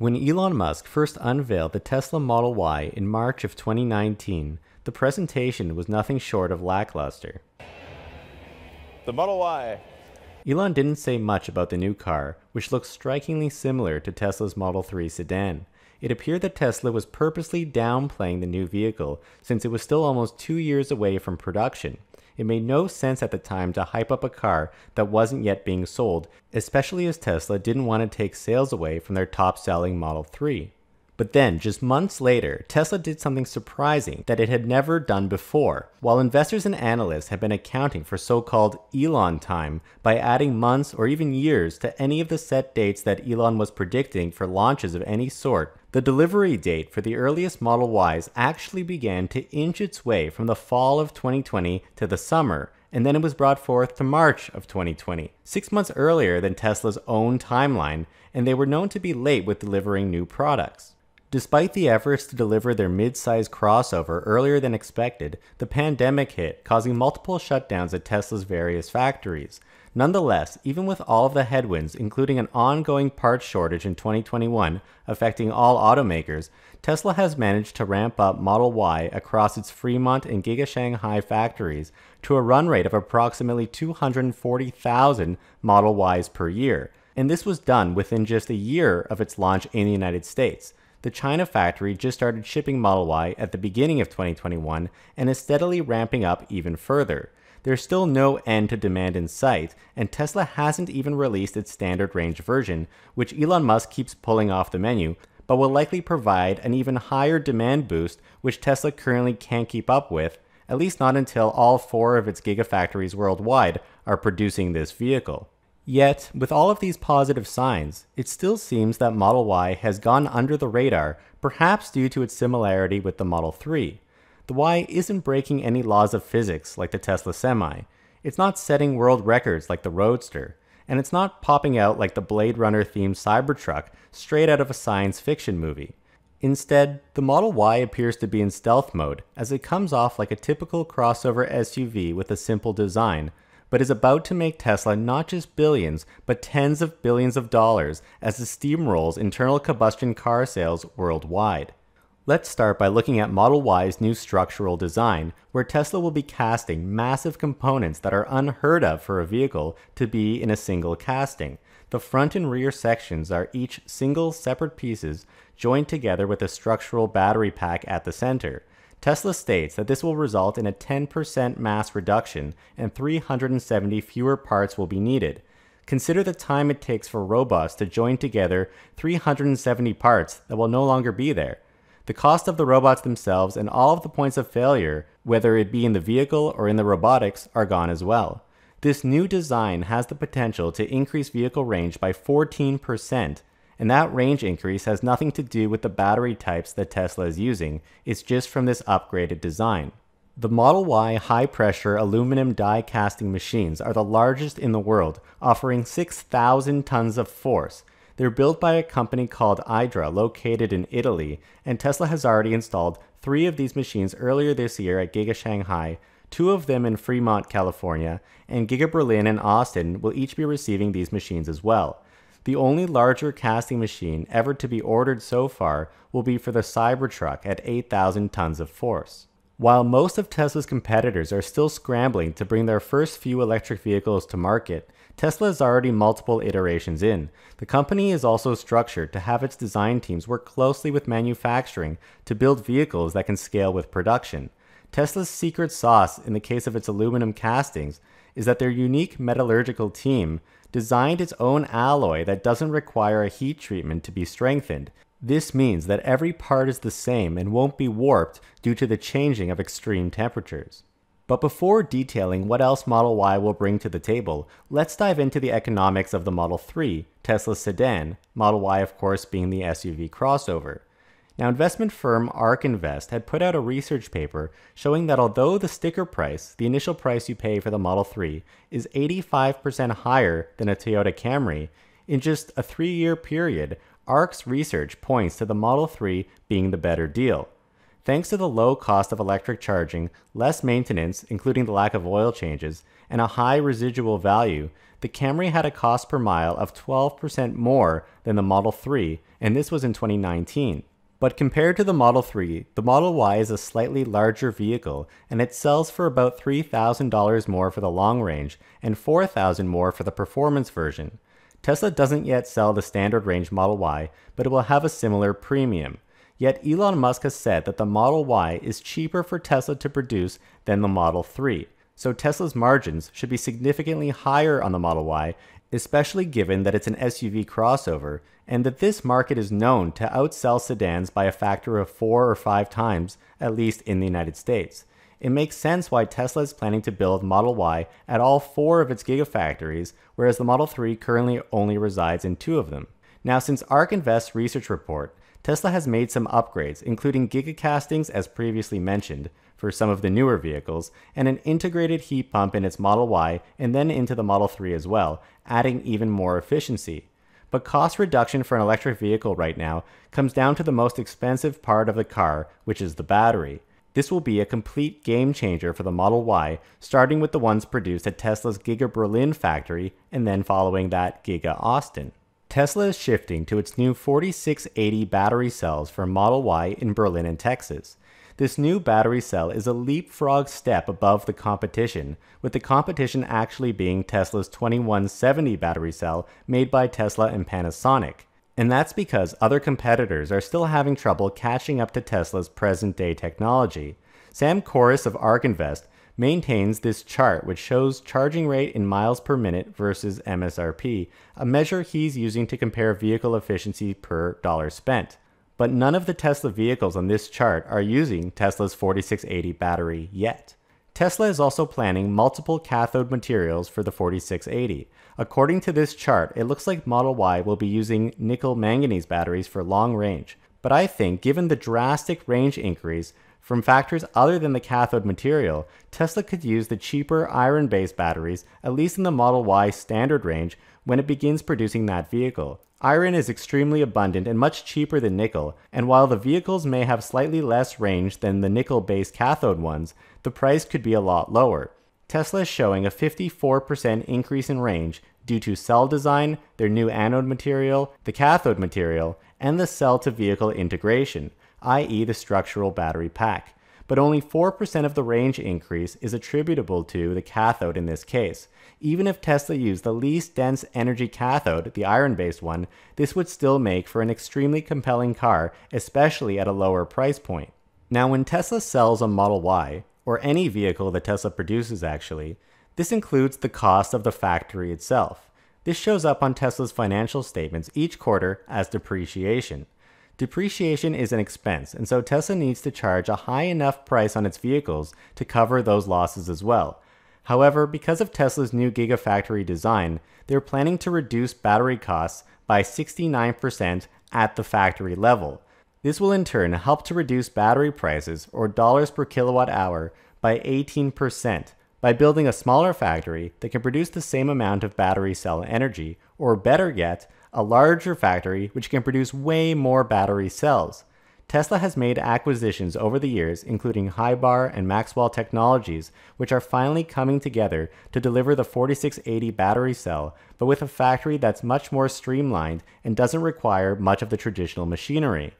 When Elon Musk first unveiled the Tesla Model Y in March of 2019, the presentation was nothing short of lackluster. The Model Y. Elon didn't say much about the new car, which looks strikingly similar to Tesla's Model 3 sedan. It appeared that Tesla was purposely downplaying the new vehicle since it was still almost two years away from production, it made no sense at the time to hype up a car that wasn't yet being sold, especially as Tesla didn't want to take sales away from their top selling Model 3. But then, just months later, Tesla did something surprising that it had never done before. While investors and analysts have been accounting for so called Elon time by adding months or even years to any of the set dates that Elon was predicting for launches of any sort, the delivery date for the earliest Model Ys actually began to inch its way from the fall of 2020 to the summer, and then it was brought forth to March of 2020, six months earlier than Tesla's own timeline, and they were known to be late with delivering new products. Despite the efforts to deliver their mid-size crossover earlier than expected, the pandemic hit, causing multiple shutdowns at Tesla's various factories, Nonetheless, even with all of the headwinds, including an ongoing part shortage in 2021 affecting all automakers, Tesla has managed to ramp up Model Y across its Fremont and Giga Shanghai factories to a run rate of approximately 240,000 Model Ys per year. And this was done within just a year of its launch in the United States the China factory just started shipping Model Y at the beginning of 2021 and is steadily ramping up even further there's still no end to demand in sight, and Tesla hasn't even released its standard range version, which Elon Musk keeps pulling off the menu, but will likely provide an even higher demand boost, which Tesla currently can't keep up with, at least not until all four of its gigafactories worldwide are producing this vehicle. Yet, with all of these positive signs, it still seems that Model Y has gone under the radar, perhaps due to its similarity with the Model 3. The Y isn't breaking any laws of physics like the Tesla Semi. It's not setting world records like the Roadster. And it's not popping out like the Blade Runner themed Cybertruck straight out of a science fiction movie. Instead, the Model Y appears to be in stealth mode as it comes off like a typical crossover SUV with a simple design, but is about to make Tesla not just billions, but tens of billions of dollars as it steamrolls internal combustion car sales worldwide. Let's start by looking at Model Y's new structural design, where Tesla will be casting massive components that are unheard of for a vehicle to be in a single casting. The front and rear sections are each single separate pieces joined together with a structural battery pack at the center. Tesla states that this will result in a 10% mass reduction and 370 fewer parts will be needed. Consider the time it takes for robots to join together 370 parts that will no longer be there the cost of the robots themselves and all of the points of failure, whether it be in the vehicle or in the robotics, are gone as well. This new design has the potential to increase vehicle range by 14%, and that range increase has nothing to do with the battery types that Tesla is using, it's just from this upgraded design. The Model Y high pressure aluminum die casting machines are the largest in the world, offering 6,000 tons of force, they're built by a company called Idra, located in Italy, and Tesla has already installed three of these machines earlier this year at Giga Shanghai, two of them in Fremont, California, and Giga Berlin and Austin will each be receiving these machines as well. The only larger casting machine ever to be ordered so far will be for the Cybertruck at 8,000 tons of force. While most of Tesla's competitors are still scrambling to bring their first few electric vehicles to market, Tesla is already multiple iterations in. The company is also structured to have its design teams work closely with manufacturing to build vehicles that can scale with production. Tesla's secret sauce in the case of its aluminum castings is that their unique metallurgical team designed its own alloy that doesn't require a heat treatment to be strengthened. This means that every part is the same and won't be warped due to the changing of extreme temperatures. But before detailing what else Model Y will bring to the table, let's dive into the economics of the Model 3, Tesla's sedan, Model Y of course being the SUV crossover. Now, investment firm ARK Invest had put out a research paper showing that although the sticker price, the initial price you pay for the Model 3, is 85% higher than a Toyota Camry, in just a three year period, ARK's research points to the Model 3 being the better deal. Thanks to the low cost of electric charging, less maintenance, including the lack of oil changes, and a high residual value, the Camry had a cost per mile of 12% more than the Model 3, and this was in 2019. But compared to the Model 3, the Model Y is a slightly larger vehicle, and it sells for about $3,000 more for the long range and $4,000 more for the performance version. Tesla doesn't yet sell the standard range Model Y, but it will have a similar premium. Yet Elon Musk has said that the Model Y is cheaper for Tesla to produce than the Model 3. So Tesla's margins should be significantly higher on the Model Y, especially given that it's an SUV crossover and that this market is known to outsell sedans by a factor of 4 or 5 times at least in the United States. It makes sense why Tesla is planning to build Model Y at all 4 of its gigafactories, whereas the Model 3 currently only resides in 2 of them. Now, since ARK Invest's research report Tesla has made some upgrades, including gigacastings as previously mentioned for some of the newer vehicles, and an integrated heat pump in its Model Y and then into the Model 3 as well, adding even more efficiency. But cost reduction for an electric vehicle right now comes down to the most expensive part of the car, which is the battery. This will be a complete game changer for the Model Y, starting with the ones produced at Tesla's Giga Berlin factory and then following that Giga Austin. Tesla is shifting to its new 4680 battery cells for Model Y in Berlin and Texas. This new battery cell is a leapfrog step above the competition, with the competition actually being Tesla's 2170 battery cell made by Tesla and Panasonic. And that's because other competitors are still having trouble catching up to Tesla's present day technology. Sam Corris of ARK Invest maintains this chart, which shows charging rate in miles per minute versus MSRP, a measure he's using to compare vehicle efficiency per dollar spent. But none of the Tesla vehicles on this chart are using Tesla's 4680 battery yet. Tesla is also planning multiple cathode materials for the 4680. According to this chart, it looks like Model Y will be using nickel manganese batteries for long range. But I think, given the drastic range increase, from factors other than the cathode material, Tesla could use the cheaper iron based batteries, at least in the Model Y standard range, when it begins producing that vehicle. Iron is extremely abundant and much cheaper than nickel, and while the vehicles may have slightly less range than the nickel based cathode ones, the price could be a lot lower. Tesla is showing a 54% increase in range due to cell design, their new anode material, the cathode material, and the cell to vehicle integration i.e. the structural battery pack, but only 4% of the range increase is attributable to the cathode in this case. Even if Tesla used the least dense energy cathode, the iron-based one, this would still make for an extremely compelling car, especially at a lower price point. Now when Tesla sells a Model Y, or any vehicle that Tesla produces actually, this includes the cost of the factory itself. This shows up on Tesla's financial statements each quarter as depreciation. Depreciation is an expense, and so Tesla needs to charge a high enough price on its vehicles to cover those losses as well. However, because of Tesla's new Gigafactory design, they're planning to reduce battery costs by 69% at the factory level. This will in turn help to reduce battery prices or dollars per kilowatt hour by 18% by building a smaller factory that can produce the same amount of battery cell energy, or better yet, a larger factory which can produce way more battery cells. Tesla has made acquisitions over the years, including Hybar and Maxwell Technologies, which are finally coming together to deliver the 4680 battery cell, but with a factory that's much more streamlined and doesn't require much of the traditional machinery.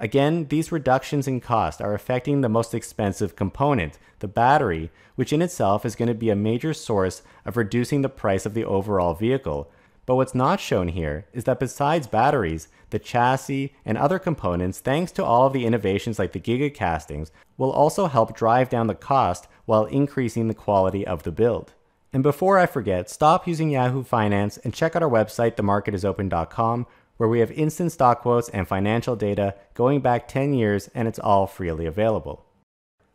Again, these reductions in cost are affecting the most expensive component, the battery, which in itself is going to be a major source of reducing the price of the overall vehicle, but what's not shown here is that besides batteries, the chassis and other components, thanks to all of the innovations like the Giga castings, will also help drive down the cost while increasing the quality of the build. And before I forget, stop using Yahoo Finance and check out our website, themarketisopen.com, where we have instant stock quotes and financial data going back 10 years and it's all freely available.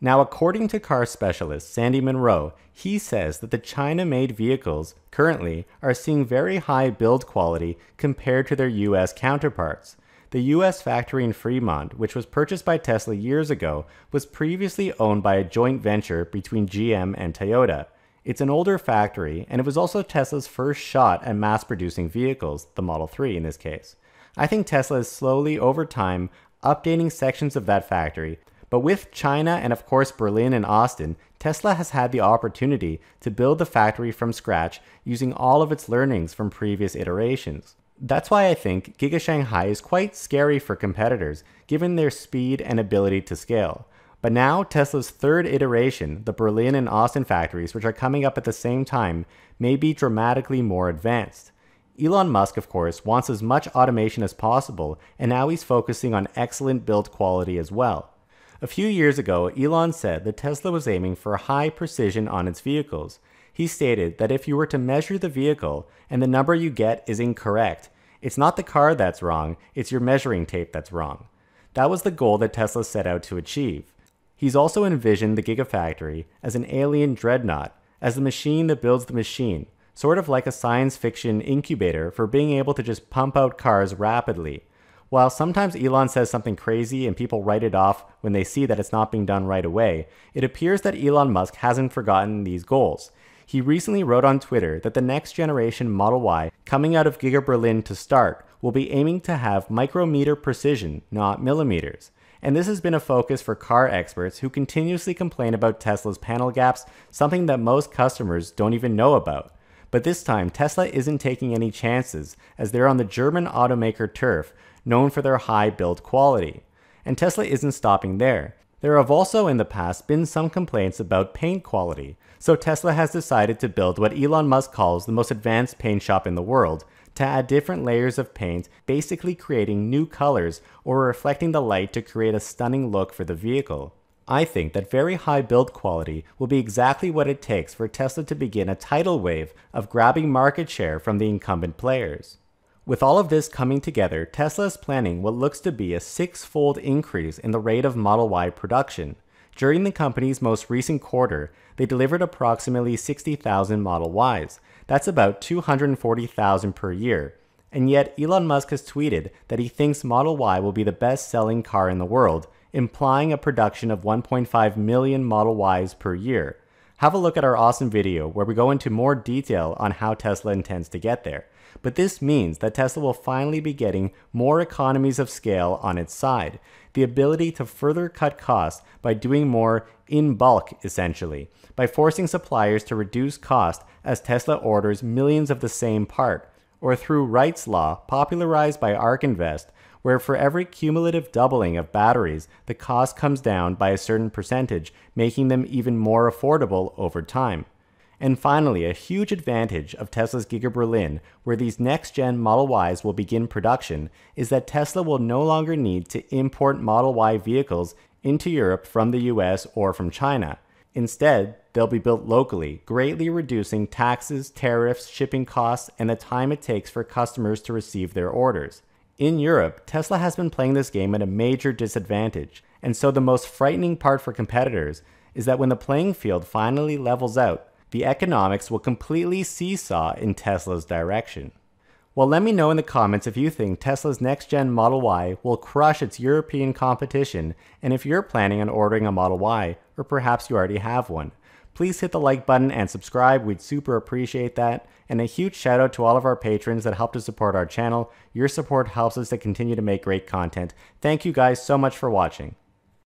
Now, according to car specialist Sandy Monroe, he says that the China made vehicles currently are seeing very high build quality compared to their US counterparts. The US factory in Fremont, which was purchased by Tesla years ago, was previously owned by a joint venture between GM and Toyota. It's an older factory, and it was also Tesla's first shot at mass producing vehicles, the Model 3 in this case. I think Tesla is slowly, over time, updating sections of that factory but with China and of course Berlin and Austin, Tesla has had the opportunity to build the factory from scratch using all of its learnings from previous iterations. That's why I think Giga Shanghai is quite scary for competitors, given their speed and ability to scale. But now, Tesla's third iteration, the Berlin and Austin factories, which are coming up at the same time, may be dramatically more advanced. Elon Musk, of course, wants as much automation as possible, and now he's focusing on excellent build quality as well. A few years ago, Elon said that Tesla was aiming for high precision on its vehicles. He stated that if you were to measure the vehicle and the number you get is incorrect, it's not the car that's wrong, it's your measuring tape that's wrong. That was the goal that Tesla set out to achieve. He's also envisioned the Gigafactory as an alien dreadnought, as the machine that builds the machine, sort of like a science fiction incubator for being able to just pump out cars rapidly, while sometimes Elon says something crazy and people write it off when they see that it's not being done right away, it appears that Elon Musk hasn't forgotten these goals. He recently wrote on Twitter that the next generation Model Y coming out of Giga Berlin to start will be aiming to have micrometer precision, not millimeters. And this has been a focus for car experts who continuously complain about Tesla's panel gaps, something that most customers don't even know about. But this time, Tesla isn't taking any chances, as they're on the German automaker turf, known for their high build quality. And Tesla isn't stopping there. There have also in the past been some complaints about paint quality, so Tesla has decided to build what Elon Musk calls the most advanced paint shop in the world to add different layers of paint, basically creating new colors or reflecting the light to create a stunning look for the vehicle. I think that very high build quality will be exactly what it takes for Tesla to begin a tidal wave of grabbing market share from the incumbent players. With all of this coming together, Tesla is planning what looks to be a six fold increase in the rate of Model Y production. During the company's most recent quarter, they delivered approximately 60,000 Model Ys. That's about 240,000 per year. And yet, Elon Musk has tweeted that he thinks Model Y will be the best selling car in the world, implying a production of 1.5 million Model Ys per year. Have a look at our awesome video where we go into more detail on how Tesla intends to get there. But this means that Tesla will finally be getting more economies of scale on its side, the ability to further cut costs by doing more in bulk, essentially, by forcing suppliers to reduce cost as Tesla orders millions of the same part, or through Wright's Law, popularized by ARK Invest, where for every cumulative doubling of batteries, the cost comes down by a certain percentage, making them even more affordable over time. And finally, a huge advantage of Tesla's Giga Berlin, where these next gen Model Ys will begin production, is that Tesla will no longer need to import Model Y vehicles into Europe from the US or from China. Instead, they'll be built locally, greatly reducing taxes, tariffs, shipping costs, and the time it takes for customers to receive their orders. In Europe, Tesla has been playing this game at a major disadvantage, and so the most frightening part for competitors is that when the playing field finally levels out, the economics will completely seesaw in Tesla's direction. Well, let me know in the comments if you think Tesla's next gen Model Y will crush its European competition, and if you're planning on ordering a Model Y, or perhaps you already have one. Please hit the like button and subscribe, we'd super appreciate that. And a huge shout out to all of our patrons that help to support our channel. Your support helps us to continue to make great content. Thank you guys so much for watching.